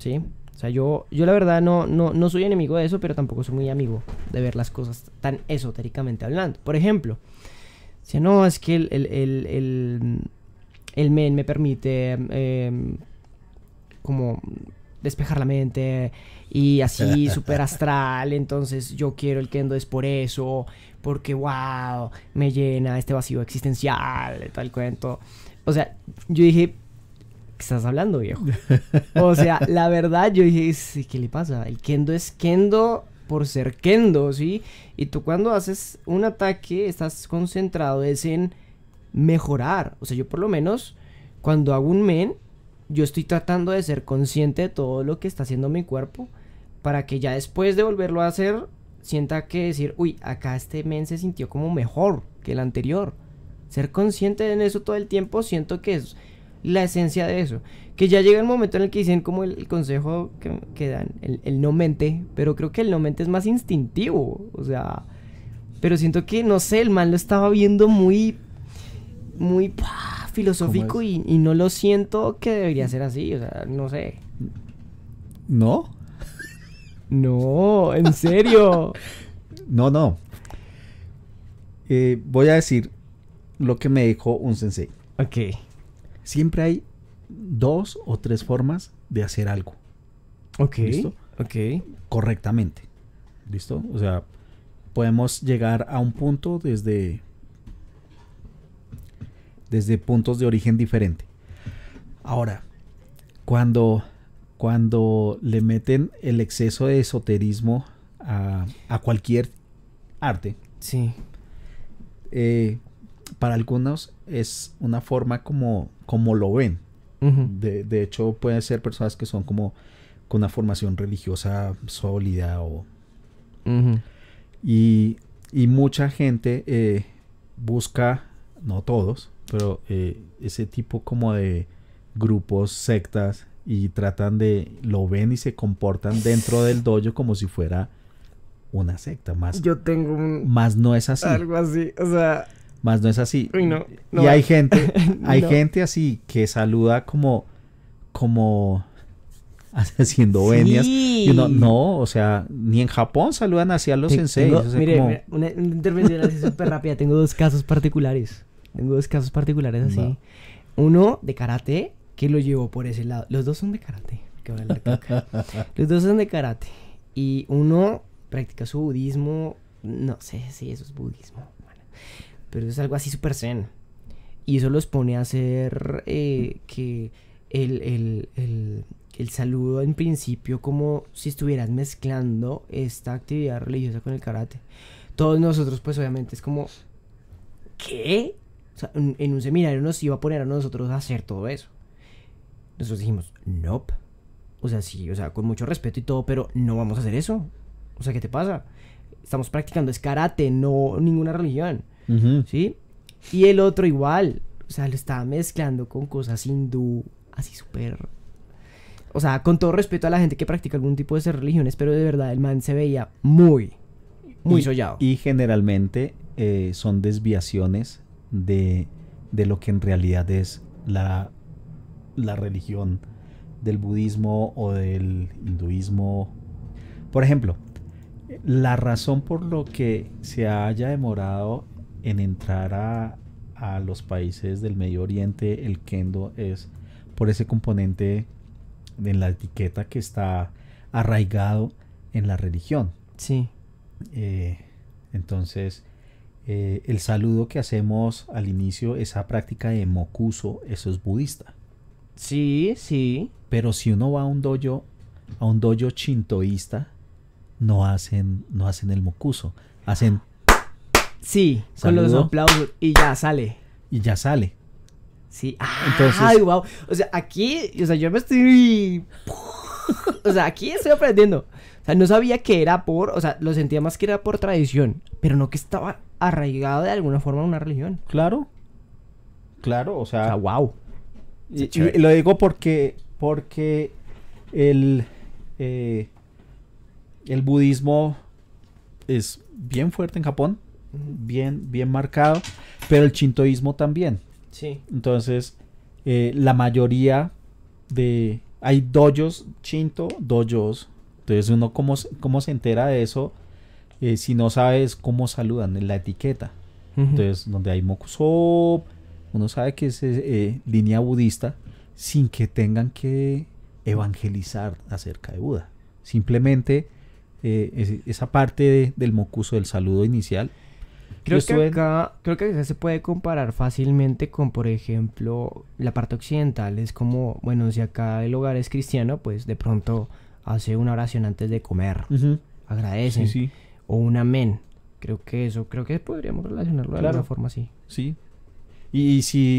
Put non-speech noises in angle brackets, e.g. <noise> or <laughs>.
¿sí? O sea, yo, yo la verdad no, no, no soy enemigo de eso, pero tampoco soy muy amigo de ver las cosas tan esotéricamente hablando. Por ejemplo, si no, es que el, el, el, el, men me permite em, como despejar la mente y así <laughs> súper astral, entonces yo quiero el kendo es por eso, porque wow, me llena este vacío existencial, tal cuento. O sea, yo dije, ¿qué estás hablando, viejo? o sea, <laughs> la verdad, yo dije, ¿qué le pasa? El kendo es kendo por ser kendo, ¿sí? Y tú cuando haces un ataque, estás concentrado es en mejorar. O sea, yo por lo menos, cuando hago un men, yo estoy tratando de ser consciente de todo lo que está haciendo mi cuerpo para que ya después de volverlo a hacer sienta que decir, uy, acá este men se sintió como mejor que el anterior. Ser consciente de eso todo el tiempo siento que es la esencia de eso. Que ya llega el momento en el que dicen como el, consejo que, dan, el, no mente, pero creo que el no mente es más instintivo, o sea, pero siento que, no sé, el mal lo estaba viendo muy, muy filosófico y, no lo siento que debería ser así, o sea, no sé. ¿No? No, en serio. <laughs> no, no. Eh, voy a decir lo que me dijo un sensei. Ok. Siempre hay dos o tres formas de hacer algo. Ok. Ok. Correctamente. ¿Listo? O sea, podemos llegar a un punto desde, desde puntos de origen diferente. Ahora, cuando, cuando le meten el exceso de esoterismo a, a cualquier arte, sí. Eh, para algunos es una forma como, como lo ven. de, hecho, pueden ser personas que son como con una formación religiosa sólida o... y, y, mucha gente eh, busca, no todos, pero eh, ese tipo como de grupos, sectas, y tratan de, lo ven y se comportan dentro del dojo como si fuera una secta más. Yo tengo un... Más no es así. Algo así, o sea... Más no es así. y hay gente, <laughs> hay gente así que saluda como, como haciendo venias. no, o sea, ni en Japón saludan así a los senseis. mire, una intervención así súper rápida. Tengo dos casos particulares. Tengo dos casos particulares así. Uno de karate, que lo llevó por ese lado. Los dos son de karate. Que los dos son de karate. Y uno practica su budismo. No sé si eso es budismo pero es algo así súper zen. Y eso los pone a hacer eh, que el, el, saludo en principio como si estuvieras mezclando esta actividad religiosa con el karate. Todos nosotros pues obviamente es como, ¿qué? O sea, en, un seminario nos iba a poner a nosotros a hacer todo eso. Nosotros dijimos, nope. O sea, sí, o sea, con mucho respeto y todo, pero no vamos a hacer eso. O sea, ¿qué te pasa? Estamos practicando, es karate, no ninguna religión. ¿sí? Y el otro igual, o sea, lo estaba mezclando con cosas hindú, así súper... O sea, con todo respeto a la gente que practica algún tipo de religiones, pero de verdad el man se veía muy, muy sollado. Y generalmente eh, son desviaciones de, de, lo que en realidad es la, la religión del budismo o del hinduismo. Por ejemplo, la razón por lo que se haya demorado en entrar a, los países del Medio Oriente el kendo es por ese componente en la etiqueta que está arraigado en la religión. Sí. Eh, entonces, eh, el saludo que hacemos al inicio, esa práctica de mokuso, eso es budista. Sí, sí. Pero si uno va a un dojo, a un dojo chintoísta, no hacen, no hacen el mokuso, hacen Sí, con los aplausos y ya sale. Y ya sale. Sí. Entonces, ay, wow. O sea, aquí, o sea, yo me estoy... <laughs> o sea, aquí estoy aprendiendo. O sea, no sabía que era por, o sea, lo sentía más que era por tradición, pero no que estaba arraigado de alguna forma a una religión. Claro. Claro, o sea, o wow. lo digo porque porque el eh, el budismo es bien fuerte en Japón bien, bien marcado, pero el chintoísmo también. Sí. Entonces, eh, la mayoría de... Hay dojos chinto, dojos. Entonces uno cómo, cómo se entera de eso eh, si no sabes cómo saludan en la etiqueta. Entonces, donde hay mokuso uno sabe que es eh, línea budista sin que tengan que evangelizar acerca de Buda. Simplemente esa parte del mocuso, del saludo inicial, Creo que, acá, creo que se puede comparar fácilmente con, por ejemplo, la parte occidental. Es como, bueno, si acá el hogar es cristiano, pues de pronto hace una oración antes de comer. Agradece Agradecen. O un amén. Creo que eso, creo que podríamos relacionarlo de alguna forma así. Sí. y si